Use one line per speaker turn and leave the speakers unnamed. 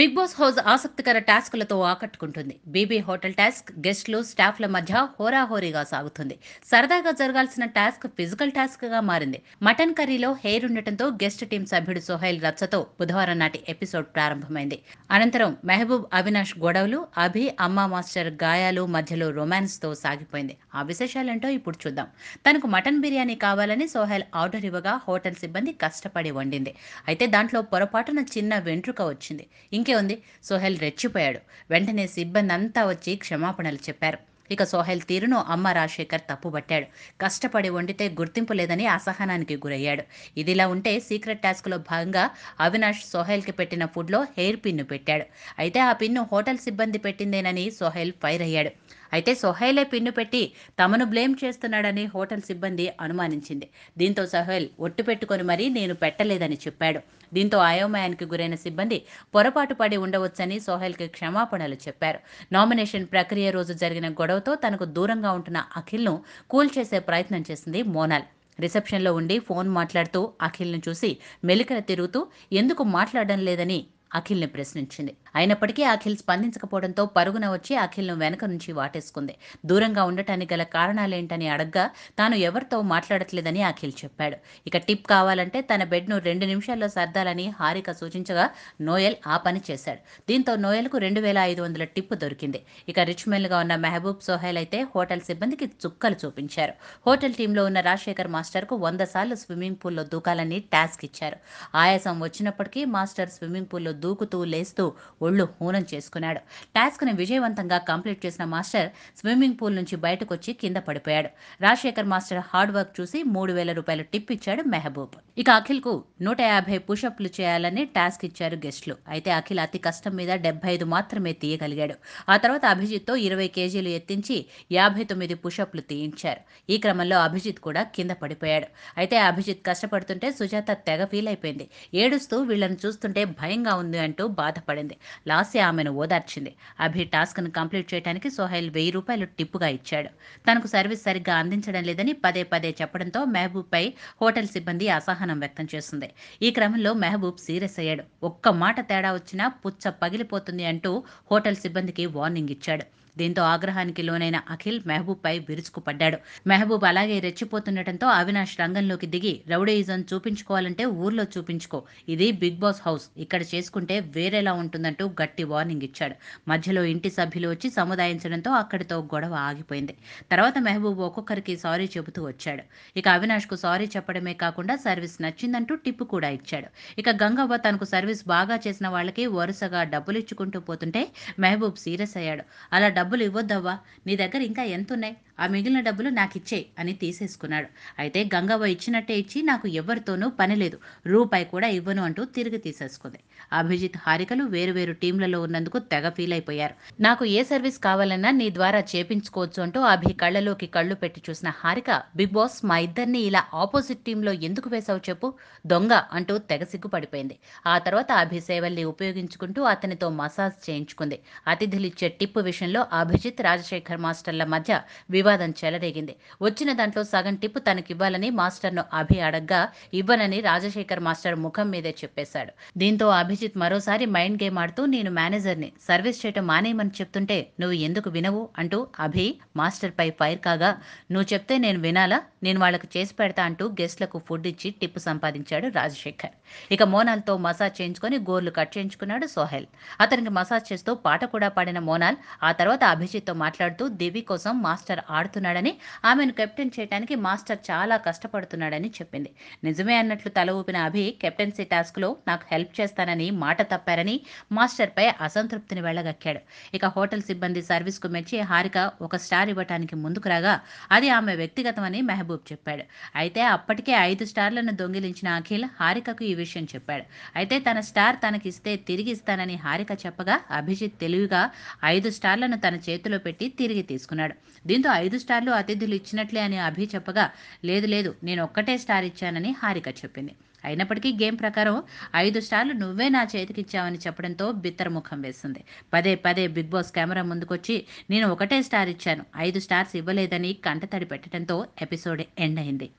big boss house ఆసక్తికర టాస్క్లతో ఆకట్టుకుంటుంది BB hotel task గెస్ట్లు స్టాఫ్ల మధ్య హోరాహోరీగా సాగుతుంది సరదాగా జరగాల్సిన టాస్క్ ఫిజికల్ టాస్క్ గా మారింది మటన్ కర్రీలో హెయిర్ ఉండటంతో గెస్ట్ టీం సభ్యుడు సోహైల్ రచ్చతో బుధవారం నాటి ఎపిసోడ్ ప్రారంభమైంది అనంతరం మెహబూబ్ అవినాష్ గొడవలు అభి అమ్మ మాస్టర్ గాయాలు మధ్యలో రొమాన్స్ తో సాగిపోయింది ఆ విశేషాలేంటో ఇప్పుడు చూద్దాం తనకు మటన్ బిర్యానీ కావాలని సోహైల్ ఆర్డర్ ఇవ్వగా హోటల్ సిబ్బంది కష్టపడి వండింది అయితే దాంట్లో పొరపాటున చిన్న వెంట్రుక వచ్చింది దానికే ఉంది సోహెల్ రెచ్చిపోయాడు వెంటనే సిబ్బంది అంతా వచ్చి క్షమాపణలు చెప్పారు ఇక సోహెల్ తీరును అమ్మ రాజశేఖర్ తప్పుబట్టాడు కష్టపడి వండితే గుర్తింపు లేదని అసహనానికి గురయ్యాడు ఇదిలా ఉంటే సీక్రెట్ టాస్క్లో భాగంగా అవినాష్ సోహెల్కి పెట్టిన ఫుడ్లో హెయిర్ పిన్ను పెట్టాడు అయితే ఆ పిన్ను హోటల్ సిబ్బంది పెట్టిందేనని సోహెల్ ఫైర్ అయ్యాడు అయితే సోహైలే పిన్ను పెట్టి తమను బ్లేమ్ చేస్తున్నాడని హోటల్ సిబ్బంది అనుమానించింది దీంతో సోహైల్ ఒట్టు పెట్టుకొని మరీ నేను పెట్టలేదని చెప్పాడు దీంతో అయోమయానికి గురైన సిబ్బంది పొరపాటు పడి ఉండవచ్చని సోహైల్కి క్షమాపణలు చెప్పారు నామినేషన్ ప్రక్రియ రోజు జరిగిన గొడవతో తనకు దూరంగా ఉంటున్న అఖిల్ను కూల్ చేసే ప్రయత్నం చేసింది మోనాల్ రిసెప్షన్లో ఉండి ఫోన్ మాట్లాడుతూ అఖిల్ను చూసి మెలికల తిరుగుతూ ఎందుకు మాట్లాడడం లేదని అఖిల్ని ప్రశ్నించింది అయినప్పటికీ అఖిల్ స్పందించకపోవడంతో పరుగున వచ్చి అఖిల్ను వెనక నుంచి వాటేసుకుంది దూరంగా ఉండటానికి గల కారణాలేంటని అడగ్గా తాను ఎవరితో మాట్లాడట్లేదని అఖిల్ చెప్పాడు ఇక టిప్ కావాలంటే తన బెడ్ను రెండు నిమిషాల్లో సర్దాలని హారిక సూచించగా నోయల్ ఆ పని చేశాడు దీంతో నోయల్కు రెండు వేల ఐదు వందల టిప్ దొరికింది ఇక రిచ్మెల్గా ఉన్న మెహబూబ్ సోహెల్ అయితే హోటల్ సిబ్బందికి చుక్కలు చూపించారు హోటల్ టీంలో ఉన్న రాజశేఖర్ మాస్టర్కు వంద సార్లు స్విమ్మింగ్ పూల్లో దూకాలని టాస్క్ ఇచ్చారు ఆయాసం వచ్చినప్పటికీ మాస్టర్ స్విమ్మింగ్ పూల్లో దూకుతూ లేస్తూ ఒళ్ళు హూనం చేసుకున్నాడు టాస్క్ని విజయవంతంగా కంప్లీట్ చేసిన మాస్టర్ స్విమ్మింగ్ పూల్ నుంచి బయటకు వచ్చి కింద పడిపోయాడు రాజశేఖర్ మాస్టర్ హార్డ్ వర్క్ చూసి మూడు వేల రూపాయలు టిప్ ఇచ్చాడు మెహబూబ్ ఇక అఖిల్కు నూట యాభై పుషప్లు చేయాలని టాస్క్ ఇచ్చారు గెస్ట్లు అయితే అఖిల్ అతి కష్టం మీద డెబ్బై ఐదు మాత్రమే తీయగలిగాడు ఆ తర్వాత అభిజిత్తో ఇరవై కేజీలు ఎత్తించి యాభై తొమ్మిది పుషప్లు తీయించారు ఈ క్రమంలో అభిజిత్ కూడా కింద పడిపోయాడు అయితే అభిజిత్ కష్టపడుతుంటే సుజాత తెగ ఫీల్ అయిపోయింది ఏడుస్తూ వీళ్ళని చూస్తుంటే భయంగా ఉంది ఉంది అంటూ బాధపడింది లాస్య ఆమెను ఓదార్చింది అభి టాస్క్ను కంప్లీట్ చేయడానికి సోహైల్ వెయ్యి రూపాయలు టిప్పుగా ఇచ్చాడు తనకు సర్వీస్ సరిగ్గా అందించడం లేదని పదే పదే చెప్పడంతో మెహబూబ్పై హోటల్ సిబ్బంది అసహనం వ్యక్తం చేస్తుంది ఈ క్రమంలో మెహబూబ్ సీరియస్ అయ్యాడు ఒక్క మాట తేడా వచ్చినా పుచ్చ పగిలిపోతుంది అంటూ హోటల్ సిబ్బందికి వార్నింగ్ ఇచ్చాడు దీంతో ఆగ్రహానికి లోనైన అఖిల్ విరుచుకు విరుచుకుపడ్డాడు మెహబూబ్ అలాగే రెచ్చిపోతుండటంతో అవినాష్ రంగంలోకి దిగి రౌడీయిజం చూపించుకోవాలంటే ఊర్లో చూపించుకో ఇది బిగ్ బాస్ హౌస్ ఇక్కడ చేసుకుంటే వేరేలా ఉంటుందంటూ గట్టి వార్నింగ్ ఇచ్చాడు మధ్యలో ఇంటి సభ్యులు వచ్చి సముదాయించడంతో అక్కడితో గొడవ ఆగిపోయింది తర్వాత మెహబూబ్ ఒక్కొక్కరికి సారీ చెబుతూ వచ్చాడు ఇక అవినాష్ కు సారీ చెప్పడమే కాకుండా సర్వీస్ నచ్చిందంటూ టిప్పు కూడా ఇచ్చాడు ఇక గంగవ్వ తనకు సర్వీస్ బాగా చేసిన వాళ్ళకి వరుసగా డబ్బులు ఇచ్చుకుంటూ పోతుంటే మెహబూబ్ సీరియస్ అయ్యాడు అలా డబ్బులు ఇవ్వొద్దవ్వా నీ దగ్గర ఇంకా ఎంత ఉన్నాయి ఆ మిగిలిన డబ్బులు నాకు ఇచ్చే అని తీసేసుకున్నాడు అయితే గంగవ్వ ఇచ్చినట్టే ఇచ్చి నాకు ఎవరితోనూ పని లేదు రూపాయి కూడా ఇవ్వను అంటూ తిరిగి తీసేసుకుంది అభిజిత్ హారికలు వేరువేరు టీంలలో ఉన్నందుకు తెగ ఫీల్ అయిపోయారు నాకు ఏ సర్వీస్ కావాలన్నా నీ ద్వారా చేపించుకోవచ్చు అంటూ అభి కళ్ళలోకి కళ్ళు పెట్టి చూసిన హారిక బిగ్ బాస్ మా ఇద్దరిని ఇలా ఆపోజిట్ టీంలో ఎందుకు వేశావు చెప్పు దొంగ అంటూ తెగ సిగ్గుపడిపోయింది ఆ తర్వాత అభి సేవల్ని ఉపయోగించుకుంటూ అతనితో మసాజ్ చేయించుకుంది అతిథులిచ్చే టిప్ విషయంలో అభిజిత్ రాజశేఖర్ మాస్టర్ల మధ్య వివాదం చెలరేగింది వచ్చిన దాంట్లో సగం టిప్ తనకివ్వాలని మాస్టర్ను అభి అడగ్గా ఇవ్వనని రాజశేఖర్ మాస్టర్ ముఖం మీదే చెప్పేశాడు దీంతో అభి అభిజిత్ మరోసారి మైండ్ గేమ్ ఆడుతూ నేను మేనేజర్ని సర్వీస్ చేయటం మానేయమని చెప్తుంటే నువ్వు ఎందుకు వినవు అంటూ అభి మాస్టర్పై ఫైర్ కాగా నువ్వు చెప్తే నేను వినాలా నేను వాళ్ళకి చేసి పెడతా అంటూ గెస్ట్లకు ఫుడ్ ఇచ్చి టిప్పు సంపాదించాడు రాజశేఖర్ ఇక మోనాల్తో మసాజ్ చేయించుకొని గోర్లు కట్ చేయించుకున్నాడు సోహెల్ అతనికి మసాజ్ చేస్తూ పాట కూడా పాడిన మోనాల్ ఆ తర్వాత అభిజిత్తో మాట్లాడుతూ దివి కోసం మాస్టర్ ఆడుతున్నాడని ఆమెను కెప్టెన్ చేయడానికి మాస్టర్ చాలా కష్టపడుతున్నాడని చెప్పింది నిజమే అన్నట్లు తల ఊపిన అభి కెప్టెన్సీ టాస్క్లో నాకు హెల్ప్ చేస్తానని చేశానని మాట తప్పారని మాస్టర్పై అసంతృప్తిని వెళ్లగక్కాడు ఇక హోటల్ సిబ్బంది సర్వీస్కు మెచ్చి హారిక ఒక స్టార్ ఇవ్వటానికి ముందుకు రాగా అది ఆమె వ్యక్తిగతమని మెహబూబ్ చెప్పాడు అయితే అప్పటికే ఐదు స్టార్లను దొంగిలించిన అఖిల్ హారికకు ఈ విషయం చెప్పాడు అయితే తన స్టార్ తనకిస్తే తిరిగి ఇస్తానని హారిక చెప్పగా అభిజిత్ తెలివిగా ఐదు స్టార్లను తన చేతిలో పెట్టి తిరిగి తీసుకున్నాడు దీంతో ఐదు స్టార్లు అతిథులు ఇచ్చినట్లే అని అభి చెప్పగా లేదు లేదు నేను ఒక్కటే స్టార్ ఇచ్చానని హారిక చెప్పింది అయినప్పటికీ గేమ్ ప్రకారం ఐదు స్టార్లు నువ్వే నా చేతికిచ్చావని చెప్పడంతో బిత్తరముఖం వేసింది పదే పదే బిగ్ బాస్ కెమెరా ముందుకొచ్చి నేను ఒకటే స్టార్ ఇచ్చాను ఐదు స్టార్స్ ఇవ్వలేదని కంటతడి పెట్టడంతో ఎపిసోడ్ ఎండ్ అయింది